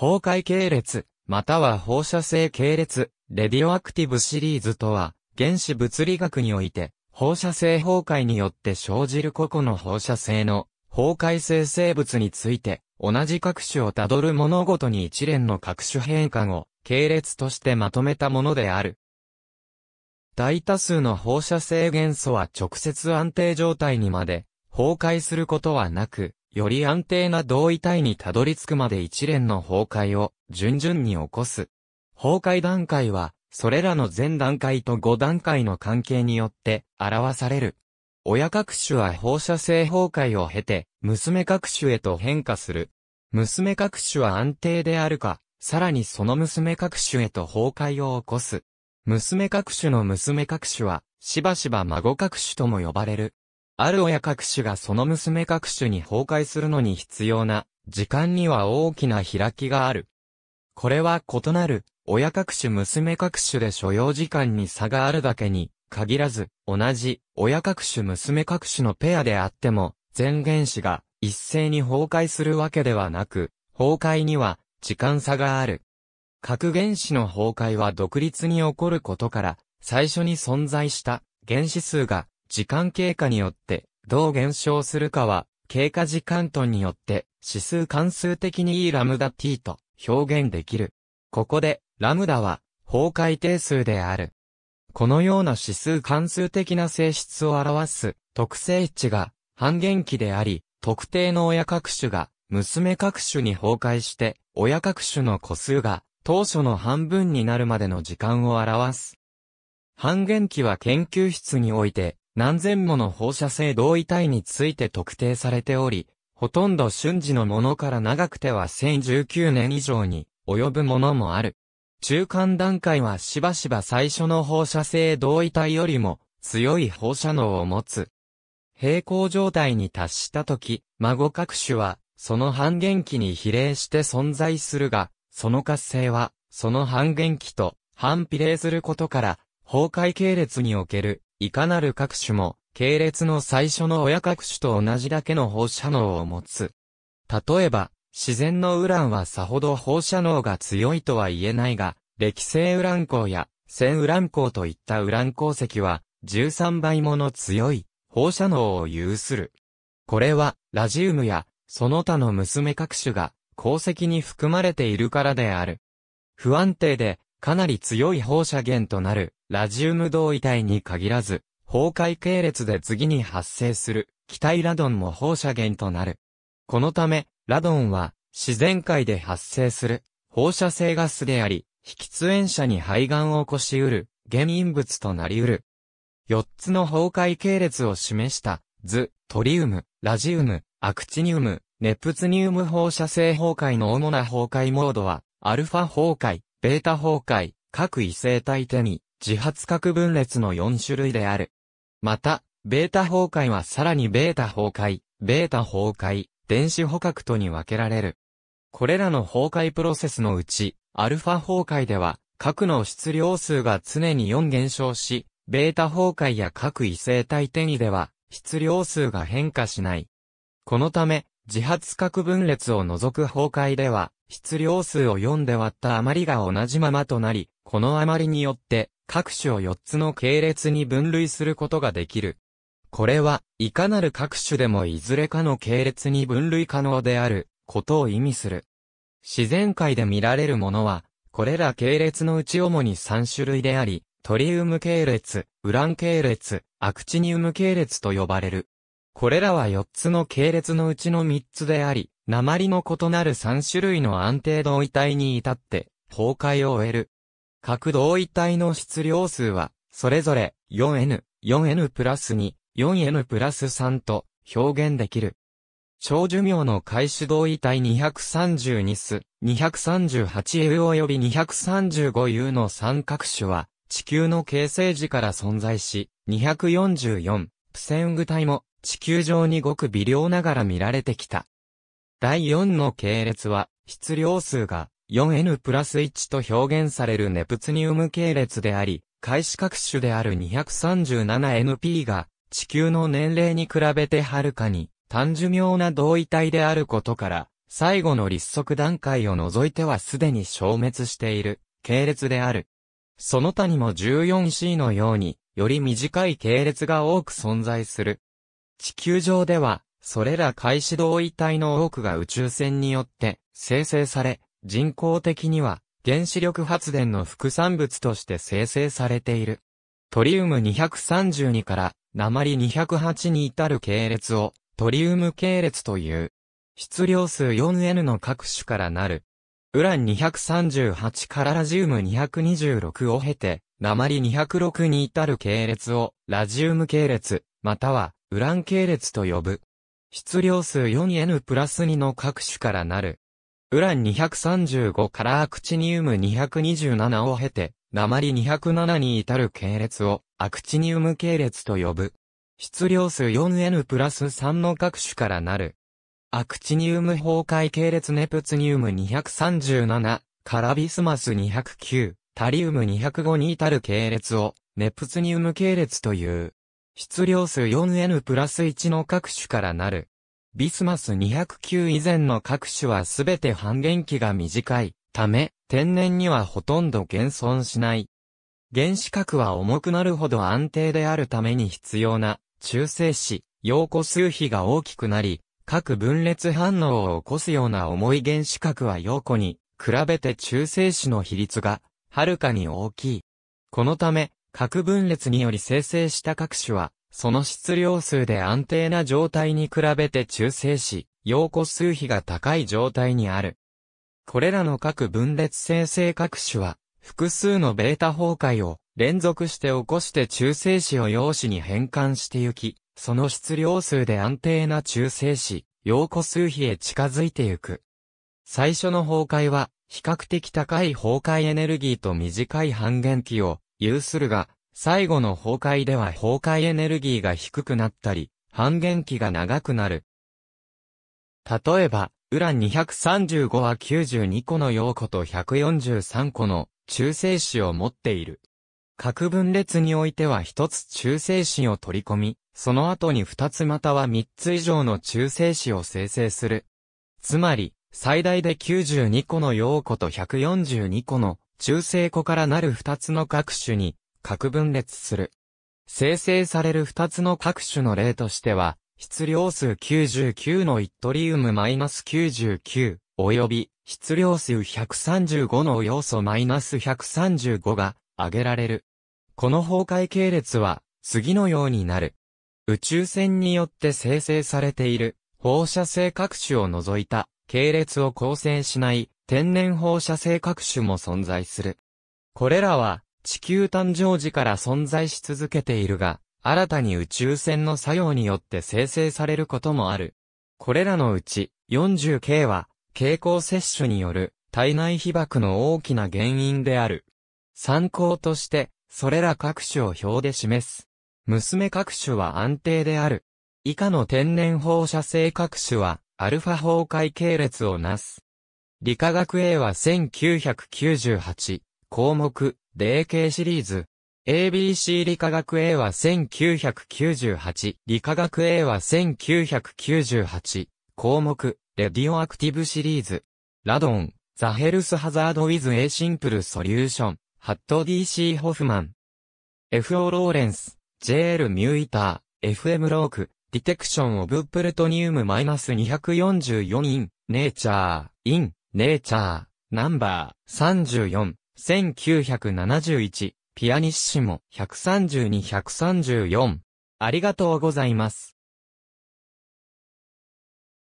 崩壊系列、または放射性系列、レディオアクティブシリーズとは、原子物理学において、放射性崩壊によって生じる個々の放射性の崩壊性生物について、同じ各種をたどる物ごとに一連の各種変換を系列としてまとめたものである。大多数の放射性元素は直接安定状態にまで崩壊することはなく、より安定な同位体にたどり着くまで一連の崩壊を順々に起こす。崩壊段階は、それらの全段階と5段階の関係によって表される。親各種は放射性崩壊を経て、娘各種へと変化する。娘各種は安定であるか、さらにその娘各種へと崩壊を起こす。娘各種の娘各種は、しばしば孫各種とも呼ばれる。ある親各種がその娘各種に崩壊するのに必要な、時間には大きな開きがある。これは異なる、親各種娘各種で所要時間に差があるだけに、限らず、同じ、親各種娘各種のペアであっても、全原子が一斉に崩壊するわけではなく、崩壊には時間差がある。核原子の崩壊は独立に起こることから、最初に存在した原子数が時間経過によって、どう減少するかは、経過時間とによって、指数関数的に E ラムダ t と表現できる。ここで、ラムダは、崩壊定数である。このような指数関数的な性質を表す特性値が半減期であり、特定の親各種が娘各種に崩壊して、親各種の個数が当初の半分になるまでの時間を表す。半減期は研究室において何千もの放射性同位体について特定されており、ほとんど瞬時のものから長くては1019年以上に及ぶものもある。中間段階はしばしば最初の放射性同位体よりも強い放射能を持つ。平行状態に達したとき、孫各種はその半減期に比例して存在するが、その活性はその半減期と反比例することから、崩壊系列におけるいかなる各種も、系列の最初の親各種と同じだけの放射能を持つ。例えば、自然のウランはさほど放射能が強いとは言えないが、歴星ウラン鉱や、線ウラン鉱といったウラン鉱石は、13倍もの強い、放射能を有する。これは、ラジウムや、その他の娘各種が、鉱石に含まれているからである。不安定で、かなり強い放射源となる、ラジウム同位体に限らず、崩壊系列で次に発生する、気体ラドンも放射源となる。このため、ラドンは、自然界で発生する、放射性ガスであり、非喫煙者に肺がんを起こし得る、原因物となり得る。4つの崩壊系列を示した、図、トリウム、ラジウム、アクチニウム、ネプツニウム放射性崩壊の主な崩壊モードは、アルファ崩壊、ベータ崩壊、各異性体手に、自発核分裂の4種類である。また、ベータ崩壊はさらにベータ崩壊、ベータ崩壊、電子捕獲とに分けられる。これらの崩壊プロセスのうち、アルファ崩壊では、核の質量数が常に4減少し、ベータ崩壊や核異性体転移では、質量数が変化しない。このため、自発核分裂を除く崩壊では、質量数を4で割った余りが同じままとなり、この余りによって、各種を4つの系列に分類することができる。これは、いかなる各種でもいずれかの系列に分類可能である、ことを意味する。自然界で見られるものは、これら系列のうち主に3種類であり、トリウム系列、ウラン系列、アクチニウム系列と呼ばれる。これらは4つの系列のうちの3つであり、鉛の異なる3種類の安定同位体に至って、崩壊を得る。各同位体の質量数は、それぞれ 4n、4n プラス2、4n プラス3と表現できる。超寿命の開始同位体232ス、238U 及び 235U の三角種は、地球の形成時から存在し、244、プセング体も地球上にごく微量ながら見られてきた。第4の系列は、質量数が 4N プラス1と表現されるネプツニウム系列であり、開始各種である 237NP が地球の年齢に比べてはるかに単寿命な同位体であることから、最後の立足段階を除いてはすでに消滅している系列である。その他にも 14C のように、より短い系列が多く存在する。地球上では、それら開始同位体の多くが宇宙船によって生成され、人工的には原子力発電の副産物として生成されている。トリウム232から鉛208に至る系列をトリウム系列という。質量数 4N の各種からなる。ウラン238からラジウム226を経て、鉛206に至る系列をラジウム系列、またはウラン系列と呼ぶ。質量数 4N プラス2の各種からなる。ウラン235からアクチニウム227を経て、鉛207に至る系列をアクチニウム系列と呼ぶ。質量数 4N プラス3の各種からなる。アクチニウム崩壊系列ネプツニウム237、カラビスマス209、タリウム205に至る系列をネプツニウム系列という。質量数 4N プラス1の各種からなる。ビスマス209以前の各種はすべて半減期が短いため、天然にはほとんど減損しない。原子核は重くなるほど安定であるために必要な中性子、陽子数比が大きくなり、各分裂反応を起こすような重い原子核は陽子に比べて中性子の比率がはるかに大きい。このため、核分裂により生成した各種は、その質量数で安定な状態に比べて中性子、陽子数比が高い状態にある。これらの各分裂生成各種は、複数のベータ崩壊を連続して起こして中性子を陽子に変換してゆき、その質量数で安定な中性子、陽子数比へ近づいてゆく。最初の崩壊は、比較的高い崩壊エネルギーと短い半減期を有するが、最後の崩壊では崩壊エネルギーが低くなったり、半減期が長くなる。例えば、ウラン235は92個の陽子と143個の中性子を持っている。核分裂においては一つ中性子を取り込み、その後に二つまたは三つ以上の中性子を生成する。つまり、最大で92個の陽子と142個の中性子からなる二つの各種に、核分裂する。生成される二つの各種の例としては、質量数99のイットリウムマイナス -99 及び質量数135の要素マイナス -135 が挙げられる。この崩壊系列は次のようになる。宇宙船によって生成されている放射性各種を除いた系列を構成しない天然放射性各種も存在する。これらは、地球誕生時から存在し続けているが、新たに宇宙船の作用によって生成されることもある。これらのうち、40K は、蛍光摂取による体内被曝の大きな原因である。参考として、それら各種を表で示す。娘各種は安定である。以下の天然放射性各種は、アルファ崩壊系列をなす。理科学 A は1998項目例系シリーズ ABC 理科学 A は1998理科学 A は1998項目レディオアクティブシリーズラドンザヘルスハザードウィズ A シンプルソリューションハット DC ホフマン F.O. ローレンス JL ミューイター FM ロークディテクションオブプルトニウム -244 インネイチャーインネイチャー、ナンバー、34、1971、ピアニッシモ、132-134。ありがとうございます。